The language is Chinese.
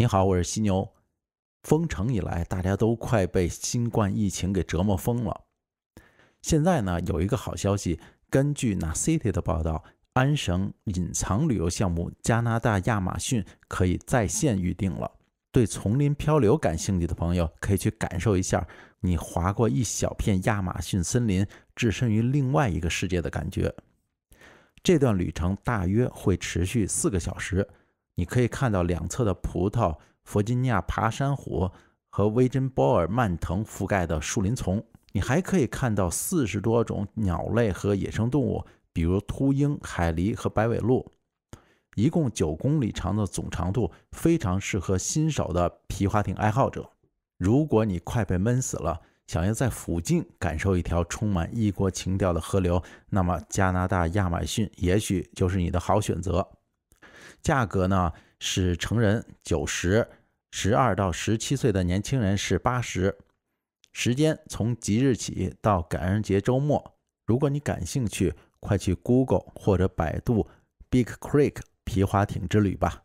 你好，我是犀牛。封城以来，大家都快被新冠疫情给折磨疯了。现在呢，有一个好消息，根据 NaCity 的报道，安省隐藏旅游项目——加拿大亚马逊可以在线预定了。对丛林漂流感兴趣的朋友，可以去感受一下，你划过一小片亚马逊森林，置身于另外一个世界的感觉。这段旅程大约会持续四个小时。你可以看到两侧的葡萄、弗吉尼亚爬山虎和威珍波尔蔓藤覆盖的树林丛。你还可以看到四十多种鸟类和野生动物，比如秃鹰、海狸和白尾鹿。一共九公里长的总长度，非常适合新手的皮划艇爱好者。如果你快被闷死了，想要在附近感受一条充满异国情调的河流，那么加拿大亚马逊也许就是你的好选择。价格呢是成人九十，十二到十七岁的年轻人是八十。时间从即日起到感恩节周末。如果你感兴趣，快去 Google 或者百度 Big Creek 皮划艇之旅吧。